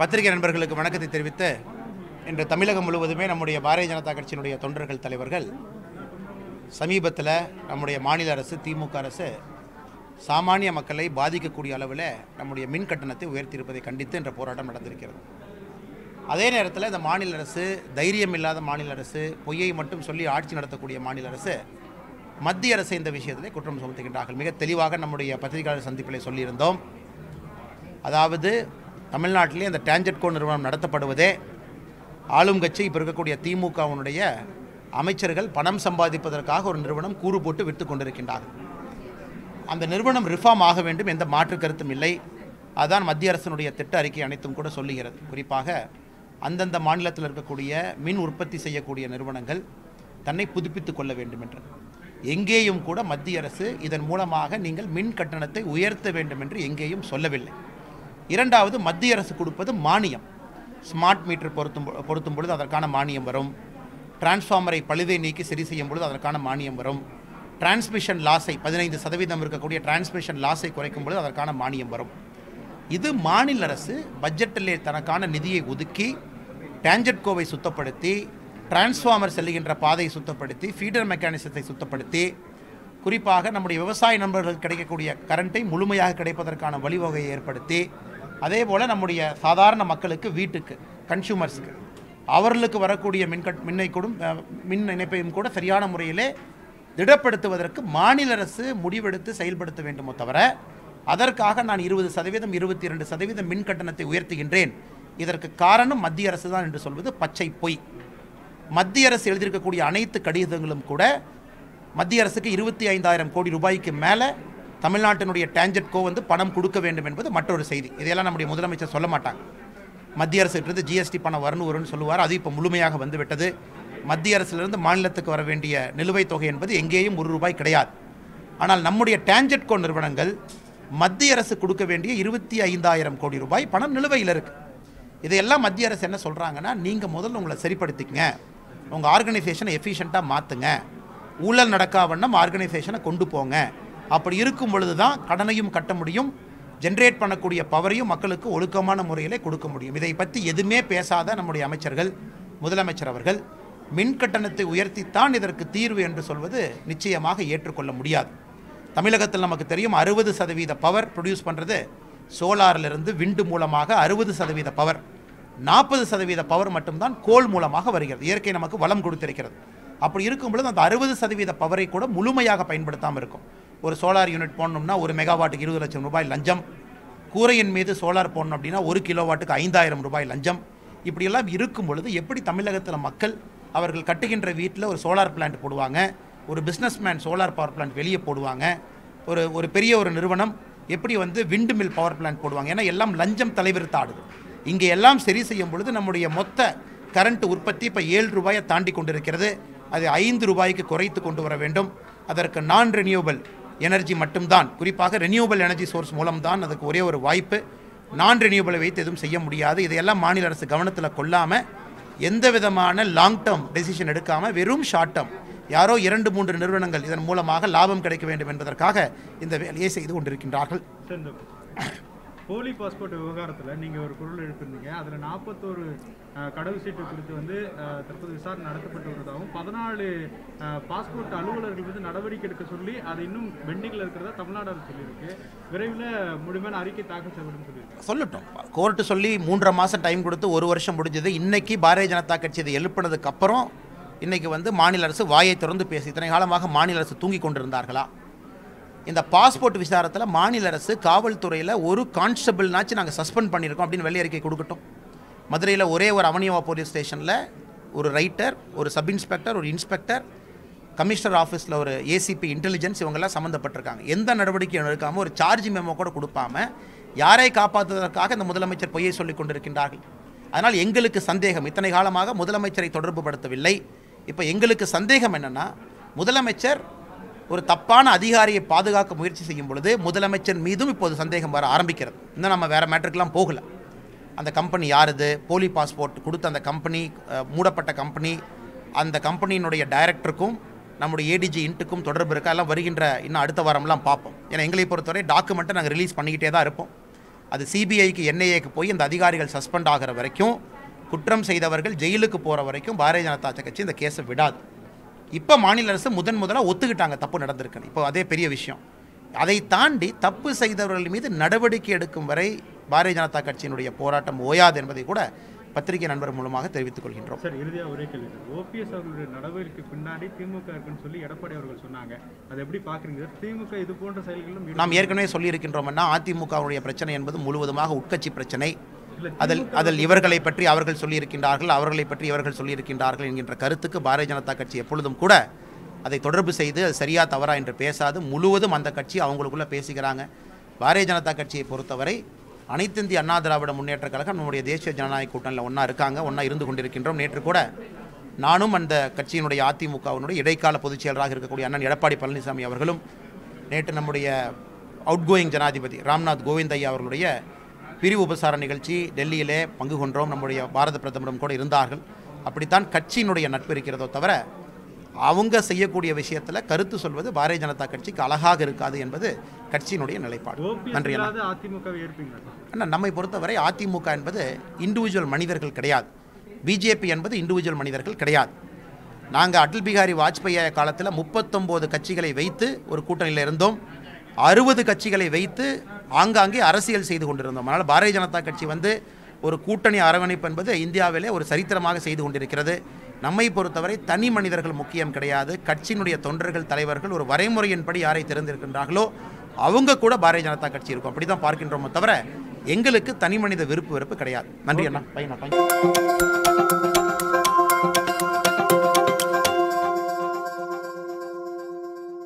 பத்திரிகை நண்பர்களுக்கு வணக்கத்தை தெரிவித்து இன்று தமிழகம் முழுவதுமே நம்முடைய பாரதிய ஜனதா கட்சியினுடைய தொண்டர்கள் தலைவர்கள் சமீபத்தில் நம்முடைய மாநில அரசு திமுக அரசு சாமானிய மக்களை பாதிக்கக்கூடிய அளவில் நம்முடைய மின் கட்டணத்தை உயர்த்தியிருப்பதை கண்டித்து என்ற போராட்டம் நடந்திருக்கிறது அதே நேரத்தில் இந்த மாநில அரசு தைரியம் இல்லாத மாநில அரசு பொய்யை மட்டும் சொல்லி ஆட்சி நடத்தக்கூடிய மாநில அரசு மத்திய அரசு இந்த விஷயத்தில் குற்றம் சுமத்துகின்றார்கள் மிக தெளிவாக நம்முடைய பத்திரிகையாளர் சந்திப்பில் சொல்லியிருந்தோம் அதாவது தமிழ்நாட்டிலே அந்த டேஞ்சட்கோ நிறுவனம் நடத்தப்படுவதே ஆளும் கட்சி இப்போ இருக்கக்கூடிய திமுகவினுடைய அமைச்சர்கள் பணம் சம்பாதிப்பதற்காக ஒரு நிறுவனம் கூறு போட்டு விற்று கொண்டிருக்கின்றார்கள் அந்த நிறுவனம் ரிஃபார்ம் ஆக வேண்டும் எந்த மாற்று கருத்தும் இல்லை அதான் மத்திய அரசனுடைய திட்ட அறிக்கை அனைத்தும் கூட சொல்லுகிறது குறிப்பாக அந்தந்த மாநிலத்தில் இருக்கக்கூடிய மின் உற்பத்தி செய்யக்கூடிய நிறுவனங்கள் தன்னை புதுப்பித்துக் கொள்ள வேண்டும் என்று எங்கேயும் கூட மத்திய அரசு இதன் மூலமாக நீங்கள் மின் கட்டணத்தை உயர்த்த வேண்டும் என்று எங்கேயும் சொல்லவில்லை இரண்டாவது மத்திய அரசு கொடுப்பது மானியம் ஸ்மார்ட் மீட்டர் பொருத்தும் பொருத்தும் பொழுது அதற்கான மானியம் வரும் டிரான்ஸ்ஃபார்மரை பழுதை நீக்கி சரி செய்யும் பொழுது அதற்கான மானியம் வரும் டிரான்ஸ்மிஷன் லாஸை பதினைந்து சதவீதம் இருக்கக்கூடிய டிரான்ஸ்மிஷன் லாஸை குறைக்கும் பொழுது அதற்கான மானியம் வரும் இது மாநில அரசு பட்ஜெட்டிலே தனக்கான நிதியை ஒதுக்கி டேஞ்சட்கோவை சுத்தப்படுத்தி டிரான்ஸ்ஃபார்மர் செல்லுகின்ற பாதையை சுத்தப்படுத்தி ஃபீடர் மெக்கானிசத்தை சுத்தப்படுத்தி குறிப்பாக நம்முடைய விவசாய நண்பர்களுக்கு கிடைக்கக்கூடிய கரண்ட்டை முழுமையாக கிடைப்பதற்கான வழிவகையை ஏற்படுத்தி அதே போல் நம்முடைய சாதாரண மக்களுக்கு வீட்டுக்கு கன்சியூமர்ஸ்க்கு அவர்களுக்கு வரக்கூடிய மின்கட் மின்னை கூடும் மின் இணைப்பையும் கூட சரியான முறையிலே திடப்படுத்துவதற்கு மாநில அரசு முடிவெடுத்து செயல்படுத்த வேண்டுமோ தவிர அதற்காக நான் இருபது சதவீதம் இருபத்தி இரண்டு சதவீதம் மின் கட்டணத்தை உயர்த்துகின்றேன் இதற்கு காரணம் மத்திய அரசு தான் என்று சொல்வது பச்சை பொய் மத்திய அரசு எழுதியிருக்கக்கூடிய அனைத்து கடிதங்களும் கூட மத்திய அரசுக்கு இருபத்தி ஐந்தாயிரம் கோடி ரூபாய்க்கு மேலே தமிழ்நாட்டினுடைய டேஞ்சட்கோ வந்து பணம் கொடுக்க வேண்டும் என்பது மற்றொரு செய்தி இதையெல்லாம் நம்முடைய முதலமைச்சர் சொல்ல மாட்டாங்க மத்திய அரசுகிட்டருந்து ஜிஎஸ்டி பணம் வரணும் வரும்னு சொல்லுவார் அது இப்போ முழுமையாக வந்துவிட்டது மத்திய அரசிலிருந்து மாநிலத்துக்கு வர வேண்டிய நிலுவைத் தொகை என்பது எங்கேயும் ஒரு ரூபாய் கிடையாது ஆனால் நம்முடைய டேஞ்சட்கோ நிறுவனங்கள் மத்திய அரசு கொடுக்க வேண்டிய இருபத்தி ஐந்தாயிரம் கோடி ரூபாய் பணம் நிலுவையில் இருக்குது இதையெல்லாம் மத்திய அரசு என்ன சொல்கிறாங்கன்னா நீங்கள் முதல்ல உங்களை சரிப்படுத்திக்கங்க உங்கள் ஆர்கனைசேஷனை எஃபிஷியண்ட்டாக மாற்றுங்க ஊழல் நடக்காவண்ணம் ஆர்கனைசேஷனை கொண்டு போங்க அப்படி இருக்கும் பொழுது தான் கடனையும் கட்ட முடியும் ஜென்ரேட் பண்ணக்கூடிய பவரையும் மக்களுக்கு ஒழுக்கமான முறையில் கொடுக்க முடியும் இதை பற்றி எதுவுமே பேசாத நம்முடைய அமைச்சர்கள் முதலமைச்சர் அவர்கள் மின் கட்டணத்தை உயர்த்தித்தான் இதற்கு தீர்வு என்று சொல்வது நிச்சயமாக ஏற்றுக்கொள்ள முடியாது தமிழகத்தில் நமக்கு தெரியும் அறுபது சதவீத பவர் ப்ரொடியூஸ் பண்ணுறது சோலாரிலிருந்து விண்டு மூலமாக அறுபது சதவீத பவர் நாற்பது சதவீத பவர் மட்டும்தான் கோல் மூலமாக வருகிறது இயற்கை நமக்கு வளம் கொடுத்திருக்கிறது அப்படி இருக்கும் பொழுது அந்த அறுபது சதவீத பவரை கூட முழுமையாக பயன்படுத்தாமல் இருக்கும் ஒரு சோலார் யூனிட் போடணும்னா ஒரு மெகாவாட்டுக்கு இருபது லட்சம் ரூபாய் லஞ்சம் கூரையின் மீது சோலார் போடணும் அப்படின்னா ஒரு கிலோவாட்டுக்கு ஐந்தாயிரம் ரூபாய் லஞ்சம் இப்படியெல்லாம் இருக்கும் பொழுது எப்படி தமிழகத்தில் மக்கள் அவர்கள் கட்டுகின்ற வீட்டில் ஒரு சோலார் பிளான்ட் போடுவாங்க ஒரு பிஸ்னஸ்மேன் சோலார் பவர் பிளான்ட் வெளியே போடுவாங்க ஒரு ஒரு பெரிய ஒரு நிறுவனம் எப்படி வந்து விண்டு மில் பவர் பிளான்ட் போடுவாங்க ஏன்னா எல்லாம் லஞ்சம் தலைவிரித்து ஆடுது இங்கே எல்லாம் சரி செய்யும் பொழுது நம்முடைய மொத்த கரண்ட் உற்பத்தி இப்போ ஏழு ரூபாயை தாண்டி கொண்டிருக்கிறது அது ஐந்து ரூபாய்க்கு குறைத்து கொண்டு வர வேண்டும் அதற்கு நான் ரினியூவபிள் எனர்ஜி மட்டும்தான் குறிப்பாக ரெனியூவபிள் எனர்ஜி சோர்ஸ் மூலம்தான் அதுக்கு ஒரே ஒரு வாய்ப்பு நான் ரெனியூவலை வைத்து எதுவும் செய்ய முடியாது இதையெல்லாம் மாநில அரசு கவனத்தில் கொள்ளாமல் எந்த விதமான லாங் டேர்ம் டெசிஷன் எடுக்காமல் வெறும் ஷார்ட் டேர்ம் யாரோ இரண்டு மூன்று நிறுவனங்கள் இதன் மூலமாக லாபம் கிடைக்க வேண்டும் என்பதற்காக இந்த வேலையை செய்து கொண்டிருக்கின்றார்கள் போலி பாஸ்போர்ட் விவகாரத்தில் நீங்கள் ஒரு குரல் எழுப்பியிருந்தீங்க அதில் நாற்பத்தோரு கடவுள் சீட்டு குறித்து வந்து தற்போது விசாரணை நடத்தப்பட்டு வருவதாகவும் பதினாலு பாஸ்போர்ட் அலுவலர்கள் மீது நடவடிக்கை எடுக்க சொல்லி அது இன்னும் பெண்டிங்கில் இருக்கிறதா தமிழ்நாடு அரசு சொல்லியிருக்கு விரைவில் முழுமையான அறிக்கை தாக்கல் செய்யப்படும் சொல்லியிருக்கு சொல்லட்டும் கோர்ட்டு சொல்லி மூன்றரை மாதம் டைம் கொடுத்து ஒரு வருஷம் முடிஞ்சது இன்னைக்கு பாரதிய ஜனதா கட்சி இதை எழுப்பினதுக்கு அப்புறம் இன்றைக்கி வந்து மாநில அரசு வாயை திறந்து பேசி இத்தனை காலமாக மாநில அரசு தூங்கி கொண்டிருந்தார்களா இந்த பாஸ்போர்ட் விசாரத்தில் மாநில அரசு காவல்துறையில் ஒரு கான்ஸ்டபிள்னாச்சும் நாங்கள் சஸ்பெண்ட் பண்ணியிருக்கோம் அப்படின்னு வெள்ளை அறிக்கை கொடுக்கட்டும் மதுரையில் ஒரே ஒரு அவனியவா போலீஸ் ஸ்டேஷனில் ஒரு ரைட்டர் ஒரு சப் இன்ஸ்பெக்டர் ஒரு இன்ஸ்பெக்டர் கமிஷனர் ஆஃபீஸில் ஒரு ஏசிபி இன்டெலிஜென்ஸ் இவங்கெல்லாம் சம்மந்தப்பட்டிருக்காங்க எந்த நடவடிக்கையும் எடுக்காமல் ஒரு சார்ஜ் மெமோ கூட கொடுப்பாமல் யாரை காப்பாற்றுவதற்காக இந்த முதலமைச்சர் பொய்யை சொல்லிக் கொண்டிருக்கின்றார்கள் அதனால் எங்களுக்கு சந்தேகம் இத்தனை காலமாக முதலமைச்சரை தொடர்பு படுத்தவில்லை இப்போ எங்களுக்கு சந்தேகம் என்னென்னா முதலமைச்சர் ஒரு தப்பான அதிகாரியை பாதுகாக்க முயற்சி செய்யும் பொழுது முதலமைச்சர் மீதும் இப்போது சந்தேகம் வர ஆரம்பிக்கிறது இன்னும் நம்ம வேறு மேட்ருக்கெலாம் போகலை அந்த கம்பெனி யாருது போலி பாஸ்போர்ட் கொடுத்த அந்த கம்பெனி மூடப்பட்ட கம்பெனி அந்த கம்பெனியினுடைய டைரக்டருக்கும் நம்முடைய ஏடிஜி இன்ட்டுக்கும் தொடர்பு இருக்கா எல்லாம் வருகின்ற இன்னும் அடுத்த வாரம்லாம் பார்ப்போம் ஏன்னா எங்களை பொறுத்தவரை டாக்குமெண்ட்டை நாங்கள் ரிலீஸ் பண்ணிக்கிட்டே தான் இருப்போம் அது சிபிஐக்கு என்ஐஏக்கு போய் இந்த அதிகாரிகள் சஸ்பெண்ட் ஆகிற வரைக்கும் குற்றம் செய்தவர்கள் ஜெயிலுக்கு போகிற வரைக்கும் பாரதிய ஜனதா கட்சி இந்த கேஸை விடாது இப்போ மாநில அரசு முதன் முதலாக ஒத்துக்கிட்டாங்க தப்பு நடந்திருக்குன்னு இப்போ அதே பெரிய விஷயம் அதை தாண்டி தப்பு செய்தவர்கள் மீது நடவடிக்கை எடுக்கும் வரை பாரதிய ஜனதா கட்சியினுடைய போராட்டம் ஓயாது என்பதை கூட பத்திரிகை நண்பர் மூலமாக தெரிவித்துக் கொள்கின்றோம் சார் இறுதியாக ஒரே கேள்வி ஓபிஎஸ் அவர்களுடைய நடவடிக்கை பின்னாடி திமுக இருக்குன்னு சொல்லி எடப்பாடி அவர்கள் சொன்னாங்க அதை எப்படி பார்க்குறீங்க திமுக இது போன்ற செயல்களும் நாம் ஏற்கனவே சொல்லியிருக்கின்றோம்னா அதிமுகவுடைய பிரச்சனை என்பது முழுவதுமாக உட்கட்சி பிரச்சனை அதில் அதில் இவர்களை பற்றி அவர்கள் சொல்லியிருக்கின்றார்கள் அவர்களை பற்றி இவர்கள் சொல்லியிருக்கின்றார்கள் என்கின்ற கருத்துக்கு பாரதிய ஜனதா கட்சி எப்பொழுதும் கூட அதை தொடர்பு செய்து அது சரியா தவறா என்று பேசாது முழுவதும் அந்த கட்சி அவங்களுக்குள்ளே பேசுகிறாங்க பாரதிய ஜனதா கட்சியை பொறுத்தவரை அனைத்து இந்திய அண்ணா திராவிட முன்னேற்ற கழகம் நம்முடைய தேசிய ஜனநாயக கூட்டணியில் ஒன்றா இருக்காங்க ஒன்றா இருந்து கொண்டிருக்கின்றோம் நேற்று கூட நானும் அந்த கட்சியினுடைய அதிமுகவினுடைய இடைக்கால பொதுச் செயலராக இருக்கக்கூடிய அண்ணன் எடப்பாடி பழனிசாமி அவர்களும் நேற்று நம்முடைய அவுட்கோயிங் ஜனாதிபதி ராம்நாத் கோவிந்தையா அவர்களுடைய பிரிவு உபசார நிகழ்ச்சி டெல்லியிலே பங்கு கொண்டோம் நம்முடைய பாரத பிரதமரும் கூட இருந்தார்கள் அப்படித்தான் கட்சியினுடைய நட்பு இருக்கிறதோ தவிர அவங்க செய்யக்கூடிய விஷயத்தில் கருத்து சொல்வது பாரதிய ஜனதா கட்சிக்கு அழகாக இருக்காது என்பது கட்சியினுடைய நிலைப்பாடு நன்றி அண்ணா நம்மை பொறுத்தவரை அதிமுக என்பது இண்டிவிஜுவல் மனிதர்கள் கிடையாது பிஜேபி என்பது இண்டிவிஜுவல் மனிதர்கள் கிடையாது நாங்கள் அடல் பிகாரி வாஜ்பாய் காலத்தில் முப்பத்தொம்போது கட்சிகளை வைத்து ஒரு கூட்டணியில் இருந்தோம் அறுபது கட்சிகளை வைத்து ஆங்காங்கே அரசியல் செய்து கொண்டிருந்தோம் அதனால் பாரதிய ஜனதா கட்சி வந்து ஒரு கூட்டணி அரவணைப்பு என்பது இந்தியாவிலே ஒரு சரித்திரமாக செய்து கொண்டிருக்கிறது நம்மை பொறுத்தவரை தனி மனிதர்கள் முக்கியம் கிடையாது கட்சியினுடைய தொண்டர்கள் தலைவர்கள் ஒரு வரைமுறையின்படி யாரை திறந்திருக்கின்றார்களோ அவங்க கூட பாரதிய ஜனதா கட்சி இருக்கும் அப்படி தான் பார்க்கின்றோமோ தவிர எங்களுக்கு தனி மனித விருப்பு வெறுப்பு கிடையாது நன்றி அண்ணா பையனா பையன்